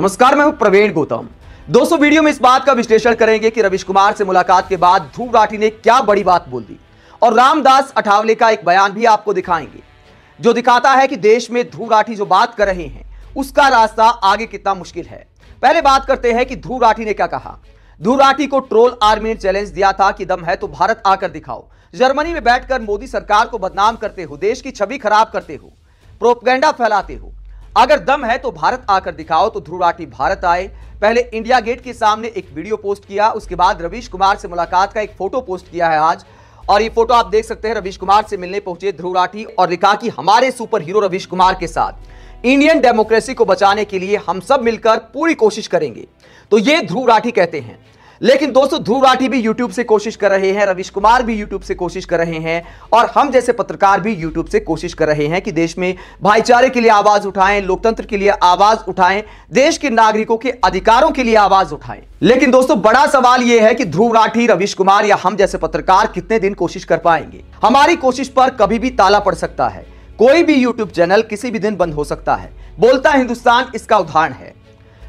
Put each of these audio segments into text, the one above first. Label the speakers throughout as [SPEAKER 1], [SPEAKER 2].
[SPEAKER 1] नमस्कार मैं हूं प्रवीण गौतम दोस्तों वीडियो में इस बात का विश्लेषण करेंगे कि रविश कुमार से मुलाकात के बाद ध्रुव राठी ने क्या बड़ी बात बोल दी और रामदास अठावले का एक बयान भी आपको दिखाएंगे जो दिखाता है कि देश में ध्रुव राठी जो बात कर रहे हैं उसका रास्ता आगे कितना मुश्किल है पहले बात करते हैं कि ध्रुव राठी ने क्या कहा ध्रुव राठी को ट्रोल आर्मी ने चैलेंज दिया था कि दम है तो भारत आकर दिखाओ जर्मनी में बैठकर मोदी सरकार को बदनाम करते हो देश की छवि खराब करते हो प्रोपगेंडा फैलाते हो अगर दम है तो भारत आकर दिखाओ तो ध्रुव राठी भारत आए पहले इंडिया गेट के सामने एक वीडियो पोस्ट किया उसके बाद रवीश कुमार से मुलाकात का एक फोटो पोस्ट किया है आज और ये फोटो आप देख सकते हैं रवीश कुमार से मिलने पहुंचे ध्रुव राठी और लिखा कि हमारे सुपर हीरो रवीश कुमार के साथ इंडियन डेमोक्रेसी को बचाने के लिए हम सब मिलकर पूरी कोशिश करेंगे तो ये ध्रुव राठी कहते हैं लेकिन दोस्तों ध्रुव राठी भी यूट्यूब से कोशिश कर रहे हैं रविश कुमार भी यूट्यूब से कोशिश कर रहे हैं और हम जैसे पत्रकार भी यूट्यूब से कोशिश कर रहे हैं कि देश में भाईचारे के लिए आवाज उठाएं लोकतंत्र के लिए आवाज उठाएं देश के नागरिकों के अधिकारों के लिए आवाज उठाएं लेकिन दोस्तों बड़ा सवाल यह है कि ध्रुव राठी रविश कुमार या हम जैसे पत्रकार कितने दिन कोशिश कर पाएंगे हमारी कोशिश पर कभी भी ताला पड़ सकता है कोई भी यूट्यूब चैनल किसी भी दिन बंद हो सकता है बोलता हिंदुस्तान इसका उदाहरण है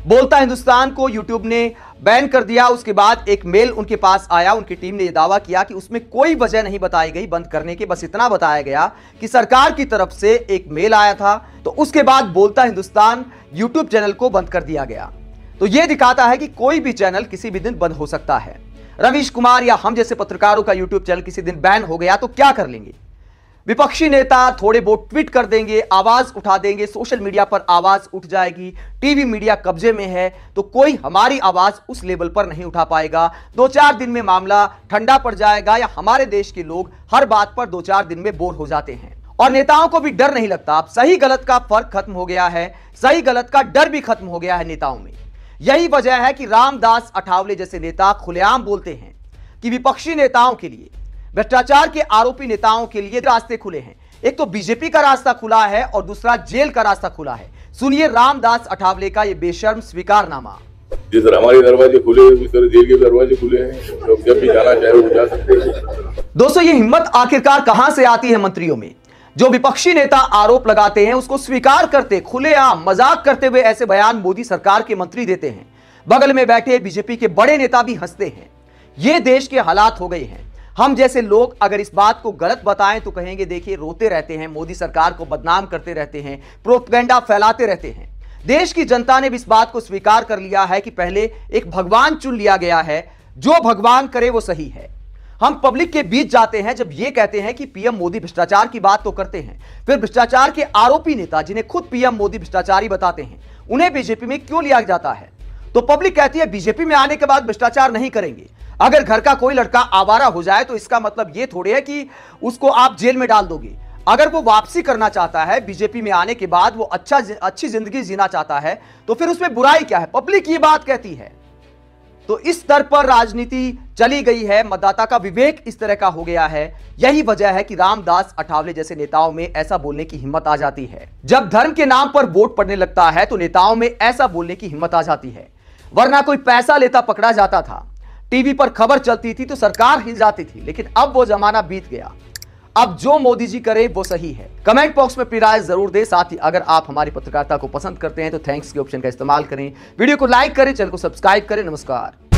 [SPEAKER 1] बोलता हिंदुस्तान को यूट्यूब ने बैन कर दिया उसके बाद एक मेल उनके पास आया उनकी टीम ने यह दावा किया कि उसमें कोई वजह नहीं बताई गई बंद करने की बस इतना बताया गया कि सरकार की तरफ से एक मेल आया था तो उसके बाद बोलता हिंदुस्तान यूट्यूब चैनल को बंद कर दिया गया तो यह दिखाता है कि कोई भी चैनल किसी भी दिन बंद हो सकता है रवीश कुमार या हम जैसे पत्रकारों का यूट्यूब चैनल किसी दिन बैन हो गया तो क्या कर लेंगे विपक्षी नेता थोड़े बहुत ट्वीट कर देंगे आवाज उठा देंगे सोशल मीडिया पर आवाज उठ जाएगी टीवी मीडिया कब्जे में है तो कोई हमारी आवाज उस लेवल पर नहीं उठा पाएगा दो चार दिन में मामला ठंडा पड़ जाएगा या हमारे देश के लोग हर बात पर दो चार दिन में बोर हो जाते हैं और नेताओं को भी डर नहीं लगता अब सही गलत का फर्क खत्म हो गया है सही गलत का डर भी खत्म हो गया है नेताओं में यही वजह है कि रामदास अठावले जैसे नेता खुलेआम बोलते हैं कि विपक्षी नेताओं के लिए भ्रष्टाचार के आरोपी नेताओं के लिए रास्ते खुले हैं एक तो बीजेपी का रास्ता खुला है और दूसरा जेल का रास्ता खुला है सुनिए रामदास अठावले का ये बेशर्म स्वीकारनामा जी सर हमारे दरवाजे खुले जेल के दरवाजे खुले हैं तो जब भी जाना चाहे वो जा सकते हैं दोस्तों ये हिम्मत आखिरकार कहां से आती है मंत्रियों में जो विपक्षी नेता आरोप लगाते हैं उसको स्वीकार करते खुलेआम मजाक करते हुए ऐसे बयान मोदी सरकार के मंत्री देते हैं बगल में बैठे बीजेपी के बड़े नेता भी हंसते हैं ये देश के हालात हो गए हैं हम जैसे लोग अगर इस बात को गलत बताएं तो कहेंगे देखिए रोते रहते हैं मोदी सरकार को बदनाम करते रहते हैं प्रोपगेंडा फैलाते रहते हैं देश की जनता ने भी इस बात को स्वीकार कर लिया है कि पहले एक भगवान चुन लिया गया है जो भगवान करे वो सही है हम पब्लिक के बीच जाते हैं जब ये कहते हैं कि पीएम मोदी भ्रष्टाचार की बात तो करते हैं फिर भ्रष्टाचार के आरोपी नेता जिन्हें खुद पीएम मोदी भ्रष्टाचारी बताते हैं उन्हें बीजेपी में क्यों लिया जाता है तो पब्लिक कहती है बीजेपी में आने के बाद भ्रष्टाचार नहीं करेंगे अगर घर का कोई लड़का आवारा हो जाए तो इसका मतलब ये थोड़े है कि उसको आप जेल में डाल दोगे अगर वो वापसी करना चाहता है बीजेपी में आने के बाद वो अच्छा अच्छी जिंदगी जीना चाहता है तो फिर उसमें बुराई क्या है पब्लिक ये बात कहती है तो इस स्तर पर राजनीति चली गई है मतदाता का विवेक इस तरह का हो गया है यही वजह है कि रामदास अठावले जैसे नेताओं में ऐसा बोलने की हिम्मत आ जाती है जब धर्म के नाम पर वोट पड़ने लगता है तो नेताओं में ऐसा बोलने की हिम्मत आ जाती है वरना कोई पैसा लेता पकड़ा जाता था टीवी पर खबर चलती थी तो सरकार हिल जाती थी लेकिन अब वो जमाना बीत गया अब जो मोदी जी करे वो सही है कमेंट बॉक्स में अपनी राय जरूर दे साथ ही अगर आप हमारी पत्रकारिता को पसंद करते हैं तो थैंक्स के ऑप्शन का इस्तेमाल करें वीडियो को लाइक करें चैनल को सब्सक्राइब करें नमस्कार